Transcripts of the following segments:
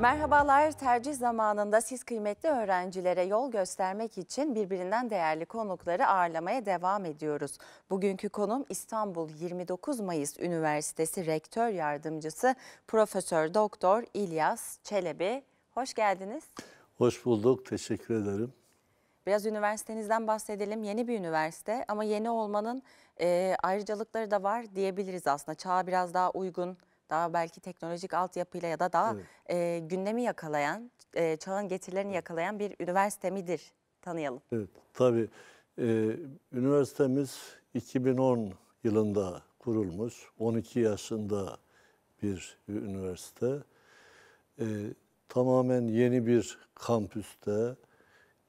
Merhabalar. Tercih zamanında siz kıymetli öğrencilere yol göstermek için birbirinden değerli konukları ağırlamaya devam ediyoruz. Bugünkü konum İstanbul 29 Mayıs Üniversitesi Rektör Yardımcısı Profesör Doktor İlyas Çelebi. Hoş geldiniz. Hoş bulduk. Teşekkür ederim. Biraz üniversitenizden bahsedelim. Yeni bir üniversite ama yeni olmanın e, ayrıcalıkları da var diyebiliriz aslında. Çağa biraz daha uygun daha belki teknolojik altyapıyla ya da daha evet. e, gündemi yakalayan, e, çağın getirilerini yakalayan bir üniversite midir? Tanıyalım. Evet, tabii. Ee, üniversitemiz 2010 yılında kurulmuş. 12 yaşında bir üniversite. Ee, tamamen yeni bir kampüste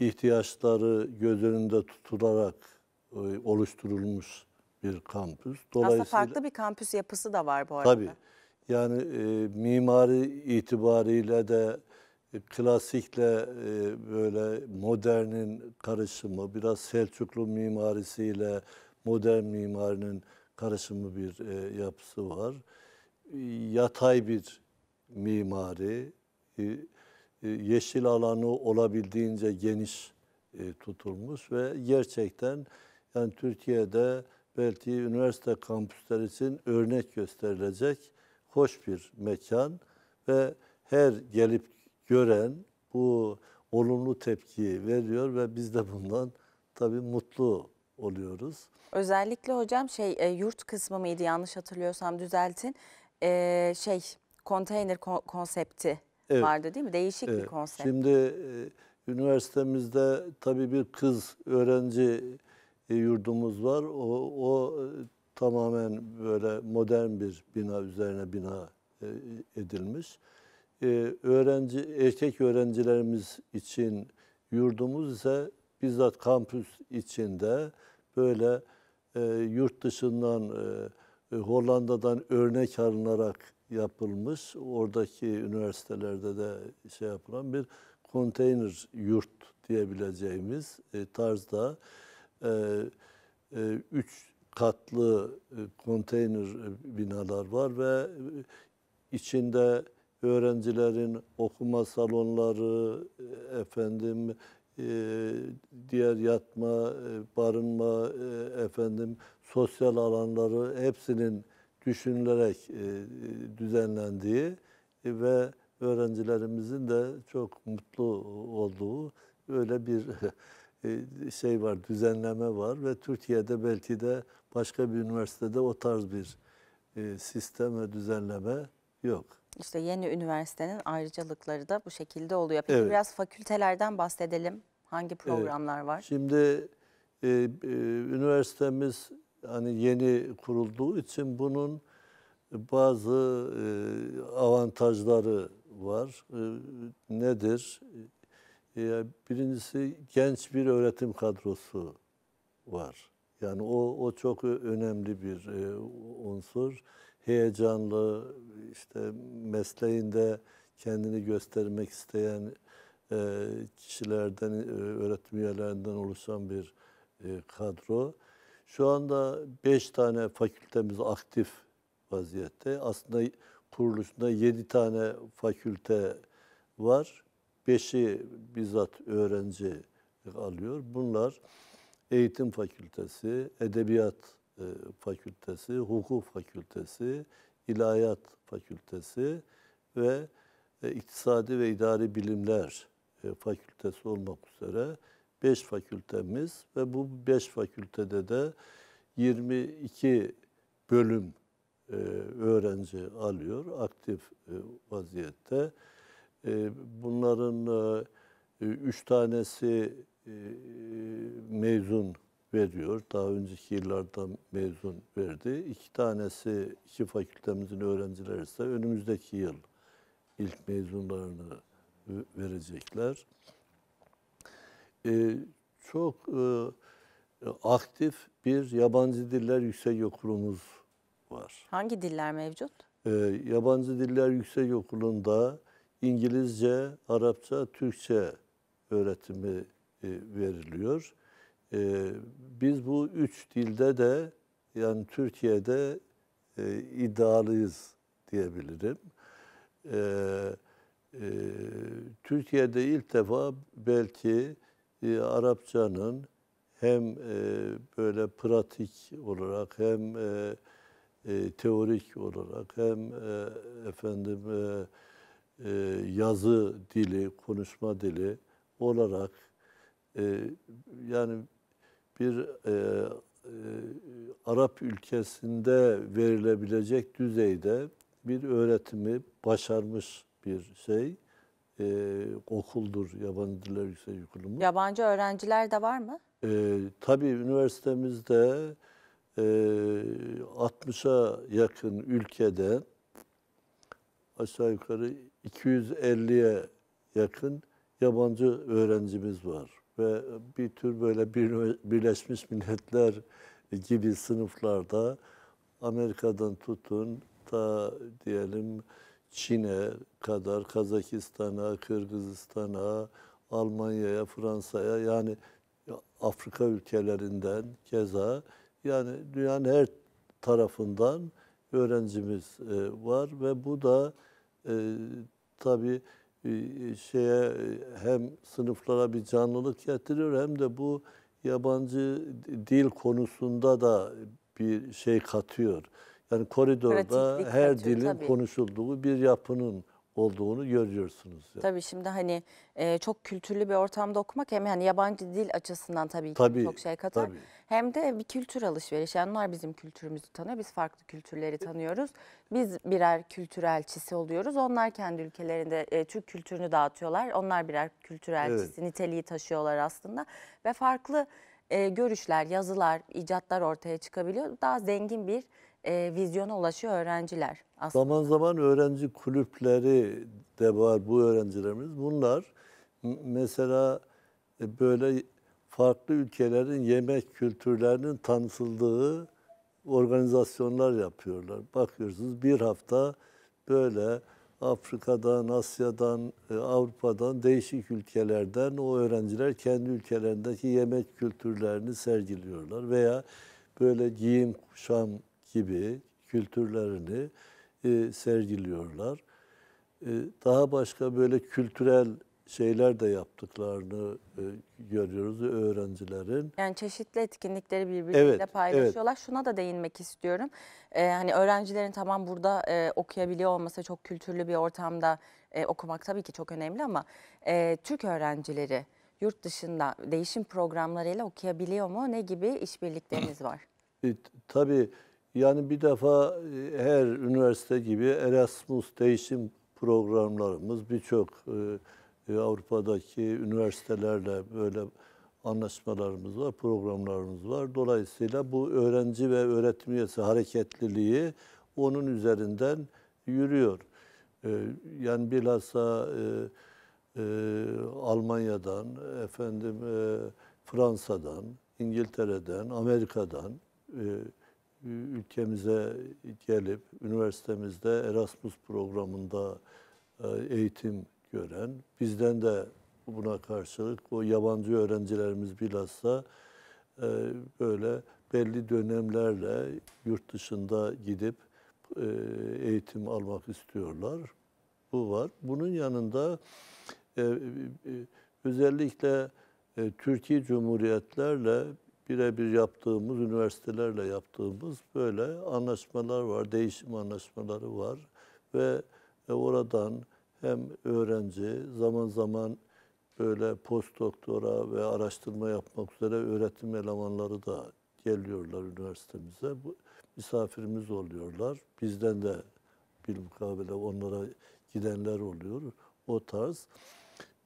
ihtiyaçları göz önünde tutularak oluşturulmuş bir kampüs. Dolayısıyla, Aslında farklı bir kampüs yapısı da var bu arada. Tabii. Yani e, mimari itibariyle de e, klasikle e, böyle modernin karışımı, biraz Selçuklu mimarisiyle modern mimarinin karışımı bir e, yapısı var. E, yatay bir mimari, e, e, yeşil alanı olabildiğince geniş e, tutulmuş ve gerçekten yani Türkiye'de belki üniversite kampüsleri için örnek gösterilecek hoş bir mekan ve her gelip gören bu olumlu tepki veriyor ve biz de bundan tabii mutlu oluyoruz. Özellikle hocam şey e, yurt kısmı mıydı yanlış hatırlıyorsam düzeltin. E, şey konteyner ko konsepti evet. vardı değil mi? Değişik evet. bir konsept. Şimdi e, üniversitemizde tabii bir kız öğrenci e, yurdumuz var. O, o tamamen böyle modern bir bina üzerine bina e, edilmiş. E, öğrenci erkek öğrencilerimiz için yurdumuz ise bizzat kampüs içinde böyle e, yurt dışından e, e, Hollanda'dan örnek alınarak yapılmış. Oradaki üniversitelerde de şey yapılan bir konteyner yurt diyebileceğimiz e, tarzda e, e, üç katlı e, konteyner e, binalar var ve e, içinde öğrencilerin okuma salonları efendim diğer yatma, barınma efendim sosyal alanları hepsinin düşünülerek düzenlendiği ve öğrencilerimizin de çok mutlu olduğu öyle bir E, şey var, düzenleme var ve Türkiye'de belki de başka bir üniversitede o tarz bir e, sistem ve düzenleme yok. İşte yeni üniversitenin ayrıcalıkları da bu şekilde oluyor. Peki evet. biraz fakültelerden bahsedelim. Hangi programlar evet. var? Şimdi e, e, üniversitemiz hani yeni kurulduğu için bunun bazı e, avantajları var. E, nedir? Ee, birincisi genç bir öğretim kadrosu var. Yani o, o çok önemli bir e, unsur. Heyecanlı, işte mesleğinde kendini göstermek isteyen e, kişilerden, e, öğretim üyelerinden oluşan bir kadro. Şu anda beş tane fakültemiz aktif vaziyette. Aslında kuruluşunda yedi tane fakülte var. Beşi bizzat öğrenci alıyor. Bunlar eğitim fakültesi, edebiyat e, fakültesi, hukuk fakültesi, ilahiyat fakültesi ve e, iktisadi ve idari bilimler e, fakültesi olmak üzere 5 fakültemiz ve bu 5 fakültede de 22 bölüm e, öğrenci alıyor aktif vaziyette. Ee, bunların e, e, üç tanesi e, mezun veriyor. Daha önceki yıllarda mezun verdi. İki tanesi iki fakültemizin öğrencileri ise önümüzdeki yıl ilk mezunlarını verecekler. Ee, çok aktif bir yabancı diller yüksek okulumuz var. Hangi diller mevcut? Ee, yabancı diller yüksek okulunda İngilizce, Arapça, Türkçe öğretimi e, veriliyor. E, biz bu üç dilde de yani Türkiye'de e, iddialıyız diyebilirim. Türkiye'de ilk defa belki Arapçanın hem böyle pratik olarak hem teorik olarak hem efendim e, yazı dili, konuşma dili olarak e, yani bir e, e, Arap ülkesinde verilebilecek düzeyde bir öğretimi başarmış bir şey e, okuldur yabancı diller yüksek okulumu. Yabancı öğrenciler de var mı? E, tabii üniversitemizde e, 60'a yakın ülkeden aşağı yukarı 250'ye yakın yabancı öğrencimiz var. Ve bir tür böyle Birleşmiş Milletler gibi sınıflarda Amerika'dan tutun ta diyelim Çin'e kadar, Kazakistan'a, Kırgızistan'a, Almanya'ya, Fransa'ya yani Afrika ülkelerinden keza yani dünyanın her tarafından öğrencimiz e, var ve bu da e, tabii e, e, şeye e, hem sınıflara bir canlılık getiriyor hem de bu yabancı dil konusunda da bir şey katıyor. Yani koridorda her dilin tabii. konuşulduğu bir yapının olduğunu görüyorsunuz. Yani. Tabii şimdi hani e, çok kültürlü bir ortamda okumak hem yani yabancı dil açısından tabii ki çok şey katar. Tabii. Hem de bir kültür alışverişi. Yani onlar bizim kültürümüzü tanıyor. Biz farklı kültürleri tanıyoruz. Biz birer kültür elçisi oluyoruz. Onlar kendi ülkelerinde e, Türk kültürünü dağıtıyorlar. Onlar birer kültür elçisi evet. niteliği taşıyorlar aslında. Ve farklı e, görüşler, yazılar, icatlar ortaya çıkabiliyor. Daha zengin bir e, vizyona ulaşıyor öğrenciler. Aslında. Zaman zaman öğrenci kulüpleri de var bu öğrencilerimiz. Bunlar mesela e, böyle farklı ülkelerin yemek kültürlerinin tanıtıldığı organizasyonlar yapıyorlar. Bakıyorsunuz bir hafta böyle Afrika'dan, Asya'dan, e, Avrupa'dan değişik ülkelerden o öğrenciler kendi ülkelerindeki yemek kültürlerini sergiliyorlar veya böyle giyim, kuşam gibi kültürlerini e, sergiliyorlar. E, daha başka böyle kültürel şeyler de yaptıklarını e, görüyoruz öğrencilerin. Yani çeşitli etkinlikleri birbirleriyle evet, paylaşıyorlar. Evet. Şuna da değinmek istiyorum. Ee, hani öğrencilerin tamam burada e, okuyabiliyor olması çok kültürlü bir ortamda e, okumak tabii ki çok önemli ama e, Türk öğrencileri yurt dışında değişim programlarıyla okuyabiliyor mu? Ne gibi işbirlikleriniz var? E, tabii yani bir defa e, her üniversite gibi Erasmus değişim programlarımız birçok e, e, Avrupa'daki üniversitelerle böyle anlaşmalarımız var, programlarımız var. Dolayısıyla bu öğrenci ve öğretim üyesi hareketliliği onun üzerinden yürüyor. Yani bilhassa e, Almanya'dan, efendim e, Fransa'dan, İngiltere'den, Amerika'dan, e, ülkemize gelip üniversitemizde Erasmus programında e, eğitim gören, bizden de buna karşılık o yabancı öğrencilerimiz bilhassa e, böyle belli dönemlerle yurt dışında gidip e, eğitim almak istiyorlar. Bu var. Bunun yanında özellikle Türkiye Cumhuriyetlerle birebir yaptığımız, üniversitelerle yaptığımız böyle anlaşmalar var, değişim anlaşmaları var. Ve e, oradan hem öğrenci, zaman zaman böyle post doktora ve araştırma yapmak üzere öğretim elemanları da geliyorlar üniversitemize. Bu, misafirimiz oluyorlar. Bizden de bir mukabele onlara gidenler oluyor. O tarz.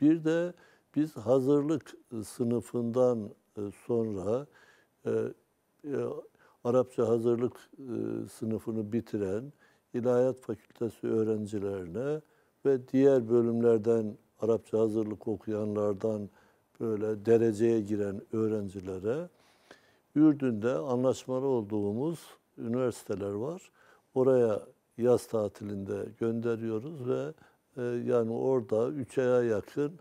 Bir de biz hazırlık sınıfından e, sonra e, e, Arapça hazırlık sınıfını bitiren İlahiyat Fakültesi öğrencilerine ve diğer bölümlerden Arapça hazırlık okuyanlardan böyle dereceye giren öğrencilere Ürdün'de anlaşmalı olduğumuz üniversiteler var. Oraya yaz tatilinde gönderiyoruz ve e, yani orada 3 aya yakın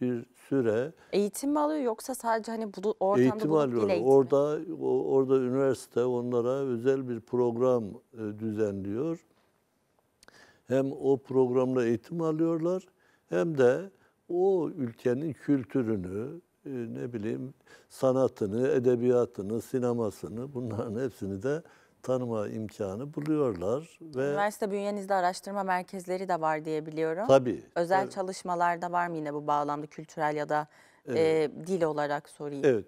bir süre eğitim mi alıyor yoksa sadece hani bu ortamda eğitim alıyor. Eğitimi. Orada orada üniversite onlara özel bir program e, düzenliyor. Hem o programla eğitim alıyorlar hem de o ülkenin kültürünü, e, ne bileyim sanatını, edebiyatını, sinemasını bunların hepsini de tanıma imkanı buluyorlar. ve Üniversite bünyenizde araştırma merkezleri de var diye biliyorum. Tabii. Özel evet. çalışmalarda var mı yine bu bağlamda kültürel ya da e, evet. e, dil olarak sorayım? Evet.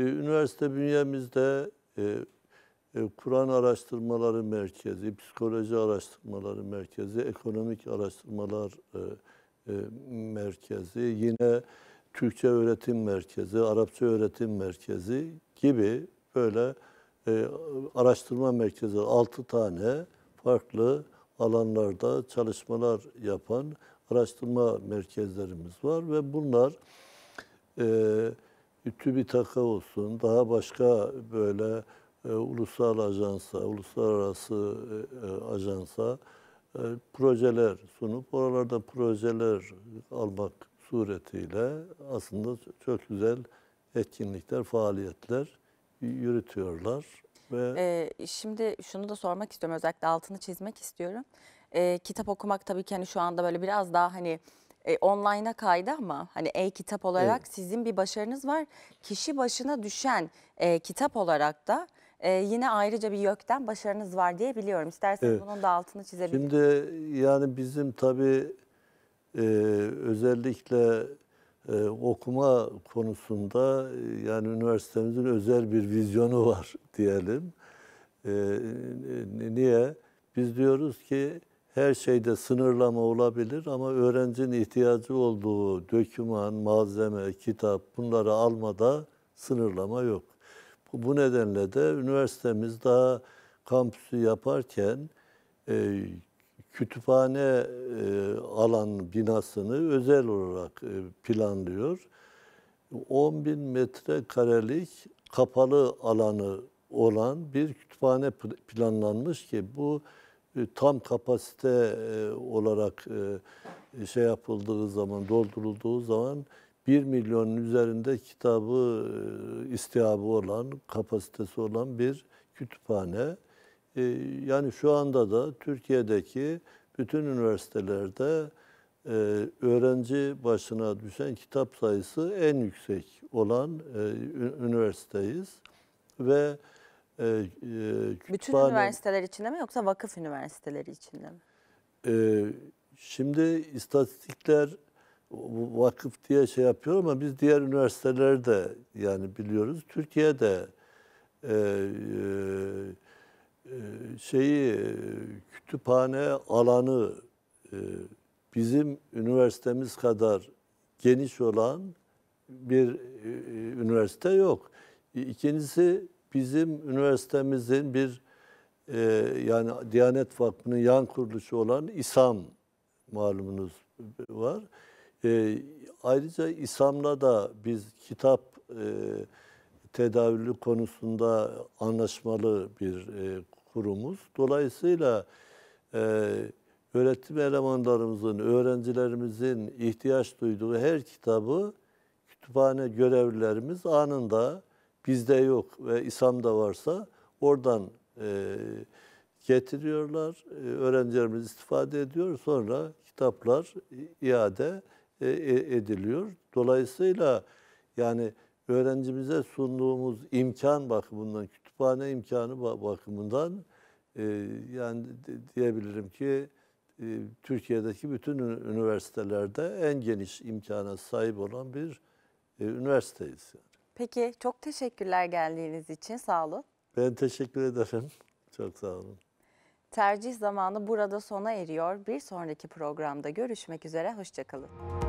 E, üniversite bünyemizde e, e, Kur'an Araştırmaları Merkezi, Psikoloji Araştırmaları Merkezi, Ekonomik Araştırmalar e, e, Merkezi, yine Türkçe Öğretim Merkezi, Arapça Öğretim Merkezi gibi böyle e, araştırma merkezi 6 tane farklı alanlarda çalışmalar yapan araştırma merkezlerimiz var ve bunlar e, TÜBİTAK'a olsun, daha başka böyle e, ulusal ajansa, uluslararası e, e ajansa e, projeler sunup oralarda projeler almak suretiyle aslında çok güzel etkinlikler, faaliyetler yürütüyorlar. Ve... Ee, şimdi şunu da sormak istiyorum özellikle altını çizmek istiyorum. Ee, kitap okumak tabii ki hani şu anda böyle biraz daha hani e, online'a kaydı ama hani e-kitap olarak evet. sizin bir başarınız var. Kişi başına düşen e, kitap olarak da e, yine ayrıca bir YÖK'ten başarınız var diye biliyorum. İsterseniz evet. bunun da altını çizebilirim. Şimdi yani bizim tabii e, özellikle e, okuma konusunda e, yani üniversitemizin özel bir vizyonu var diyelim. E, niye? Biz diyoruz ki her şeyde sınırlama olabilir ama öğrencinin ihtiyacı olduğu döküman, malzeme, kitap bunları almada sınırlama yok. Bu nedenle de üniversitemiz daha kampüsü yaparken e, kütüphane e, alan binasını özel olarak e, planlıyor. 10 bin metrekarelik kapalı alanı olan bir kütüphane planlanmış ki bu e, tam kapasite olarak şey yapıldığı zaman, doldurulduğu zaman 1 milyonun üzerinde kitabı istihabı olan, kapasitesi olan bir kütüphane. Ee, yani şu anda da Türkiye'deki bütün üniversitelerde e, öğrenci başına düşen kitap sayısı en yüksek olan e, üniversiteyiz ve e, e, kütüphane... bütün üniversiteler içinde mi yoksa vakıf üniversiteleri içinde mi? E, şimdi istatistikler vakıf diye şey yapıyor ama biz diğer üniversitelerde yani biliyoruz. Türkiye'de e, ee, şeyi e, kütüphane alanı e, bizim üniversitemiz kadar geniş olan bir e, üniversite yok. İkincisi bizim üniversitemizin bir yani Diyanet Vakfı'nın yan kuruluşu olan İSAM malumunuz var. ayrıca İSAM'la da biz kitap e, tedavülü konusunda anlaşmalı bir kurumuz. Dolayısıyla e, öğretim elemanlarımızın, öğrencilerimizin ihtiyaç duyduğu her kitabı kütüphane görevlilerimiz anında bizde yok ve İSAM'da varsa oradan e, getiriyorlar. E, öğrencilerimiz istifade ediyor. Sonra kitaplar iade e, e, ediliyor. Dolayısıyla yani öğrencimize sunduğumuz imkan bakımından, kütüphane imkanı bakımından e, yani diyebilirim ki e, Türkiye'deki bütün üniversitelerde en geniş imkana sahip olan bir e, üniversiteyiz. Yani. Peki çok teşekkürler geldiğiniz için sağ olun. Ben teşekkür ederim. Çok sağ olun. Tercih zamanı burada sona eriyor. Bir sonraki programda görüşmek üzere. Hoşçakalın.